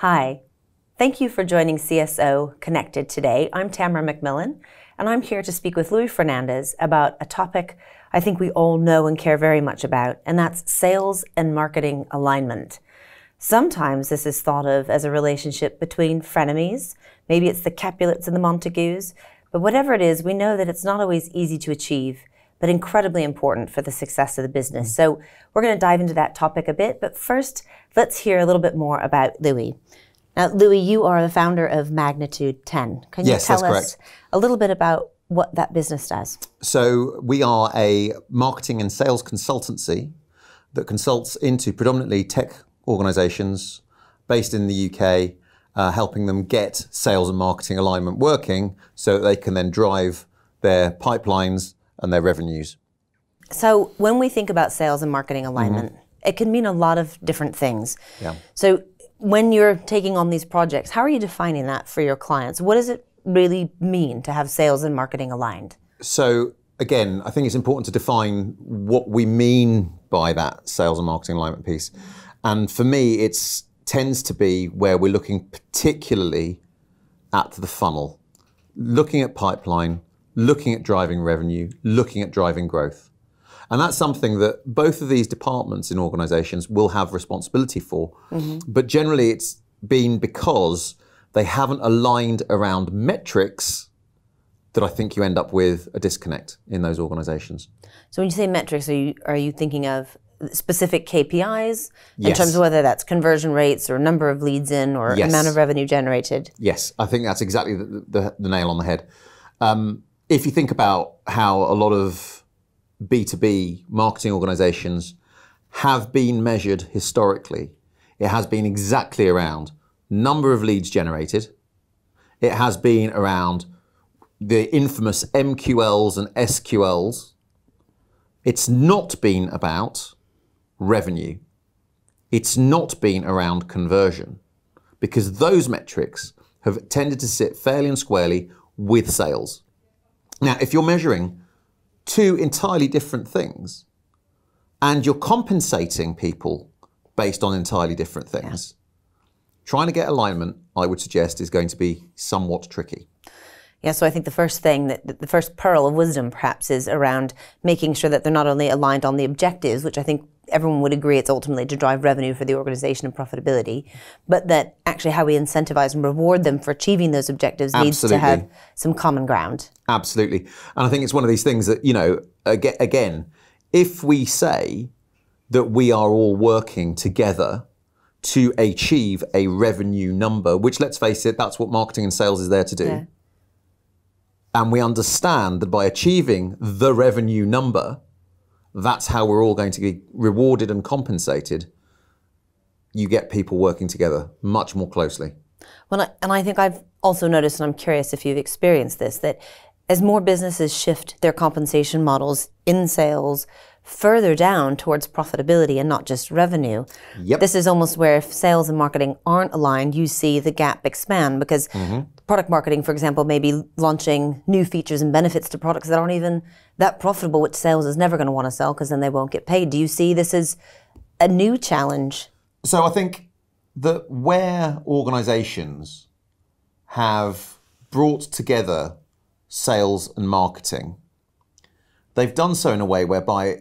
Hi, thank you for joining CSO Connected today. I'm Tamara McMillan, and I'm here to speak with Louis Fernandez about a topic I think we all know and care very much about, and that's sales and marketing alignment. Sometimes this is thought of as a relationship between frenemies. Maybe it's the Capulets and the Montagues. But whatever it is, we know that it's not always easy to achieve but incredibly important for the success of the business. Mm. So we're going to dive into that topic a bit, but first, let's hear a little bit more about Louis. Now, Louis, you are the founder of Magnitude 10. Can you yes, tell us correct. a little bit about what that business does? So, we are a marketing and sales consultancy that consults into predominantly tech organizations based in the UK, uh, helping them get sales and marketing alignment working so that they can then drive their pipelines and their revenues. So when we think about sales and marketing alignment, mm-hmm. it can mean a lot of different things. Yeah. So when you're taking on these projects, how are you defining that for your clients? What does it really mean to have sales and marketing aligned? So again, I think it's important to define what we mean by that sales and marketing alignment piece. And for me, it tends to be where we're looking particularly at the funnel, looking at pipeline, looking at driving revenue, looking at driving growth. And that's something that both of these departments in organizations will have responsibility for. Mm -hmm. But generally, it's been because they haven't aligned around metrics that I think you end up with a disconnect in those organizations. So, when you say metrics, are you, are you thinking of specific KPIs in yes. terms of whether that's conversion rates or number of leads in or yes. amount of revenue generated? Yes, I think that's exactly the, the, the nail on the head. Um, if you think about how a lot of B2B marketing organizations have been measured historically, it has been exactly around number of leads generated. It has been around the infamous MQLs and SQLs. It's not been about revenue. It's not been around conversion because those metrics have tended to sit fairly and squarely with sales. Now, if you're measuring two entirely different things and you're compensating people based on entirely different things, yeah. trying to get alignment, I would suggest, is going to be somewhat tricky. Yeah, so I think the first thing that the first pearl of wisdom perhaps is around making sure that they're not only aligned on the objectives, which I think everyone would agree it's ultimately to drive revenue for the organization and profitability, but that actually how we incentivize and reward them for achieving those objectives Absolutely. needs to have some common ground. Absolutely. And I think it's one of these things that, you know, again, if we say that we are all working together to achieve a revenue number, which let's face it, that's what marketing and sales is there to do. Yeah. And we understand that by achieving the revenue number, that's how we're all going to be rewarded and compensated, you get people working together much more closely. Well, and I think I've also noticed, and I'm curious if you've experienced this, that as more businesses shift their compensation models in sales further down towards profitability and not just revenue. Yep. This is almost where if sales and marketing aren't aligned, you see the gap expand because mm-hmm. product marketing, for example, may be launching new features and benefits to products that aren't even that profitable, which sales is never going to want to sell because then they won't get paid. Do you see this as a new challenge? So I think that where organizations have brought together sales and marketing, they've done so in a way whereby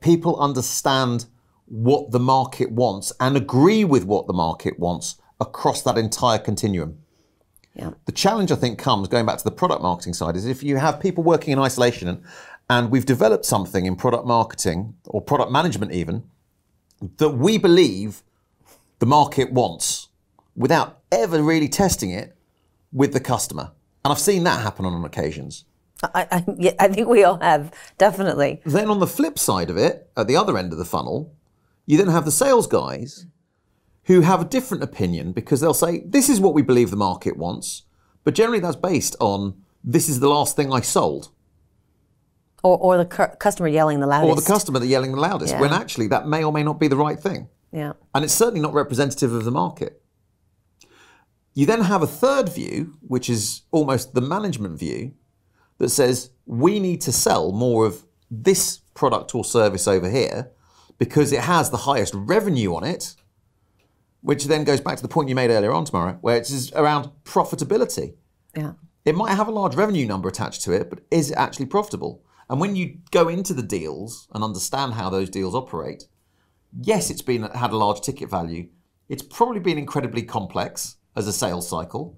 people understand what the market wants and agree with what the market wants across that entire continuum. Yeah. The challenge I think comes going back to the product marketing side is if you have people working in isolation and, and we've developed something in product marketing or product management even that we believe the market wants without ever really testing it with the customer. And I've seen that happen on occasions. I, I, yeah, I think we all have, definitely. Then on the flip side of it, at the other end of the funnel, you then have the sales guys who have a different opinion because they'll say, this is what we believe the market wants, but generally that's based on this is the last thing I sold. Or, or the cu customer yelling the loudest. Or the customer that yelling the loudest, yeah. when actually that may or may not be the right thing. Yeah. And it's certainly not representative of the market. You then have a third view, which is almost the management view, that says we need to sell more of this product or service over here because it has the highest revenue on it, which then goes back to the point you made earlier on tomorrow, where it's around profitability. Yeah. It might have a large revenue number attached to it, but is it actually profitable? And when you go into the deals and understand how those deals operate, yes, it's been had a large ticket value. It's probably been incredibly complex as a sales cycle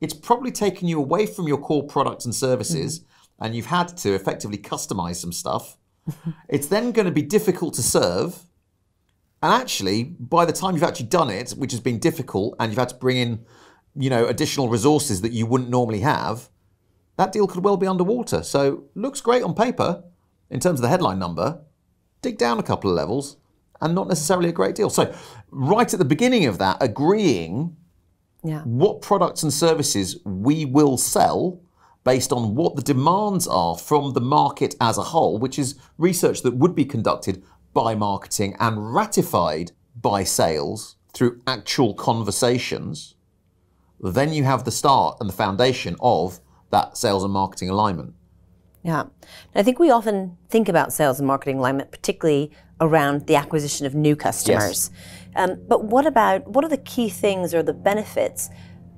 it's probably taken you away from your core products and services, mm-hmm. and you've had to effectively customize some stuff. it's then going to be difficult to serve. And actually, by the time you've actually done it, which has been difficult, and you've had to bring in, you know, additional resources that you wouldn't normally have, that deal could well be underwater. So looks great on paper in terms of the headline number. Dig down a couple of levels, and not necessarily a great deal. So, right at the beginning of that, agreeing yeah. what products and services we will sell based on what the demands are from the market as a whole, which is research that would be conducted by marketing and ratified by sales through actual conversations, then you have the start and the foundation of that sales and marketing alignment. Yeah. I think we often think about sales and marketing alignment, particularly around the acquisition of new customers. Yes. Um, but what about what are the key things or the benefits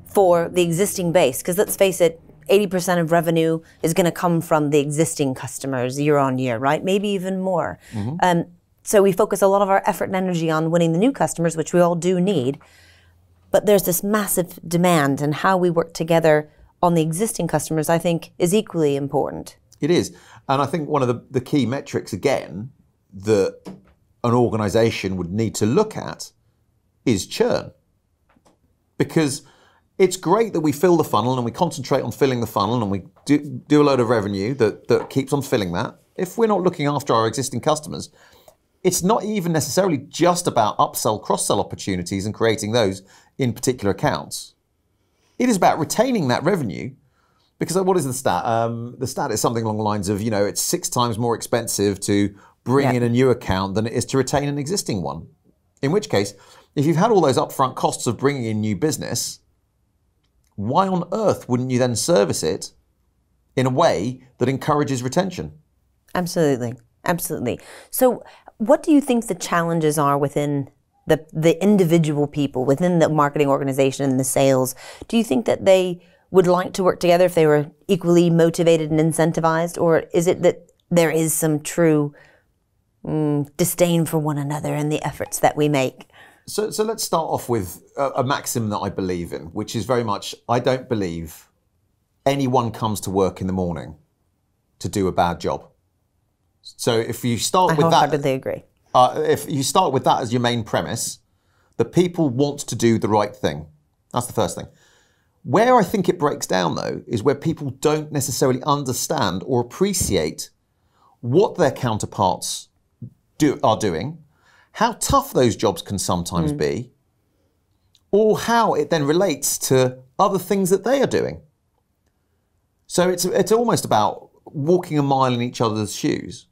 for the existing base? Because let's face it, 80% of revenue is going to come from the existing customers year on year, right? Maybe even more. Mm-hmm. Um, so we focus a lot of our effort and energy on winning the new customers, which we all do need. But there's this massive demand, and how we work together on the existing customers, I think, is equally important. It is. And I think one of the, the key metrics, again, that an organization would need to look at is churn. Because it's great that we fill the funnel and we concentrate on filling the funnel and we do, do a load of revenue that, that keeps on filling that. If we're not looking after our existing customers, it's not even necessarily just about upsell, cross sell opportunities and creating those in particular accounts. It is about retaining that revenue because uh, what is the stat? Um, the stat is something along the lines of, you know, it's six times more expensive to bring in a new account than it is to retain an existing one. In which case, if you've had all those upfront costs of bringing in new business, why on earth wouldn't you then service it in a way that encourages retention? Absolutely. Absolutely. So, what do you think the challenges are within the the individual people within the marketing organization and the sales? Do you think that they would like to work together if they were equally motivated and incentivized? Or is it that there is some true mm, disdain for one another in the efforts that we make? So, so let's start off with a, a maxim that I believe in, which is very much I don't believe anyone comes to work in the morning to do a bad job. So if you start I with that, they agree. Uh, if you start with that as your main premise, the people want to do the right thing. That's the first thing. Where I think it breaks down, though, is where people don't necessarily understand or appreciate what their counterparts do, are doing, how tough those jobs can sometimes mm. be, or how it then relates to other things that they are doing. So it's, it's almost about walking a mile in each other's shoes.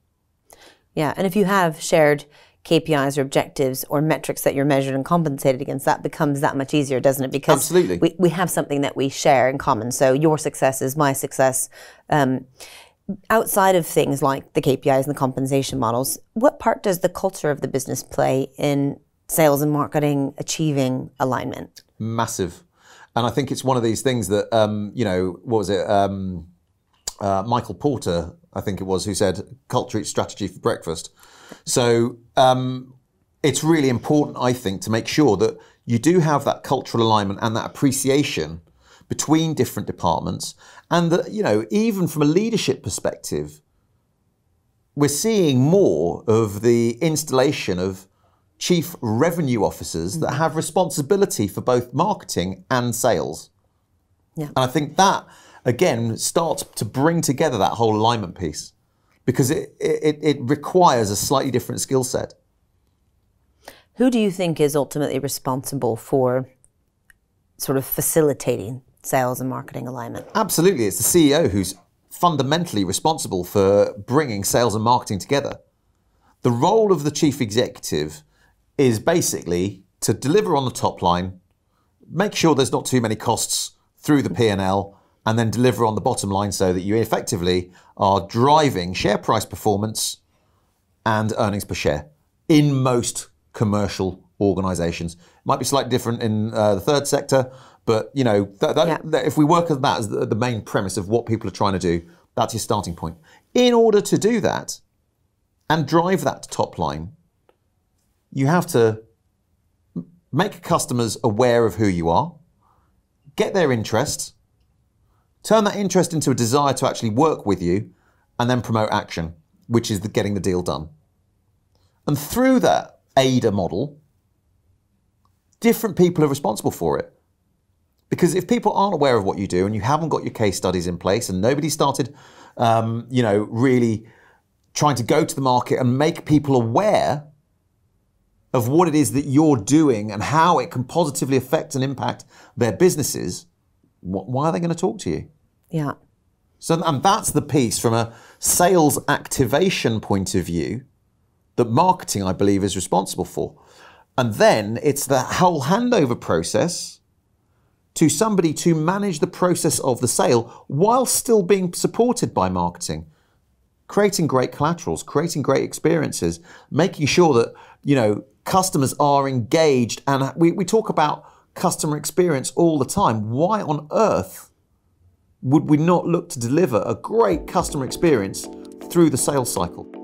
Yeah, and if you have shared KPIs or objectives or metrics that you're measured and compensated against, that becomes that much easier, doesn't it? Because Absolutely. We, we have something that we share in common. So your success is my success. Um, outside of things like the KPIs and the compensation models, what part does the culture of the business play in sales and marketing achieving alignment? Massive. And I think it's one of these things that, um, you know, what was it? Um, uh, Michael Porter, I think it was, who said, culture eats strategy for breakfast. So um, it's really important, I think, to make sure that you do have that cultural alignment and that appreciation between different departments, and that you know, even from a leadership perspective, we're seeing more of the installation of chief revenue officers that mm-hmm. have responsibility for both marketing and sales. Yeah. And I think that again starts to bring together that whole alignment piece because it, it, it requires a slightly different skill set. Who do you think is ultimately responsible for sort of facilitating sales and marketing alignment? Absolutely. It's the CEO who's fundamentally responsible for bringing sales and marketing together. The role of the chief executive is basically to deliver on the top line, make sure there's not too many costs through the P&L and then deliver on the bottom line so that you effectively are driving share price performance and earnings per share in most commercial organizations. It might be slightly different in uh, the third sector, but you know, that, that, yeah. that if we work at that as the, the main premise of what people are trying to do, that's your starting point. In order to do that and drive that top line, you have to make customers aware of who you are, get their interest, Turn that interest into a desire to actually work with you and then promote action, which is the getting the deal done. And through that ADA model, different people are responsible for it. Because if people aren't aware of what you do and you haven't got your case studies in place and nobody started, um, you know, really trying to go to the market and make people aware of what it is that you're doing and how it can positively affect and impact their businesses, why are they going to talk to you? Yeah. So, and that's the piece from a sales activation point of view that marketing, I believe, is responsible for. And then it's the whole handover process to somebody to manage the process of the sale while still being supported by marketing, creating great collaterals, creating great experiences, making sure that, you know, customers are engaged. And we, we talk about customer experience all the time. Why on earth would we not look to deliver a great customer experience through the sales cycle?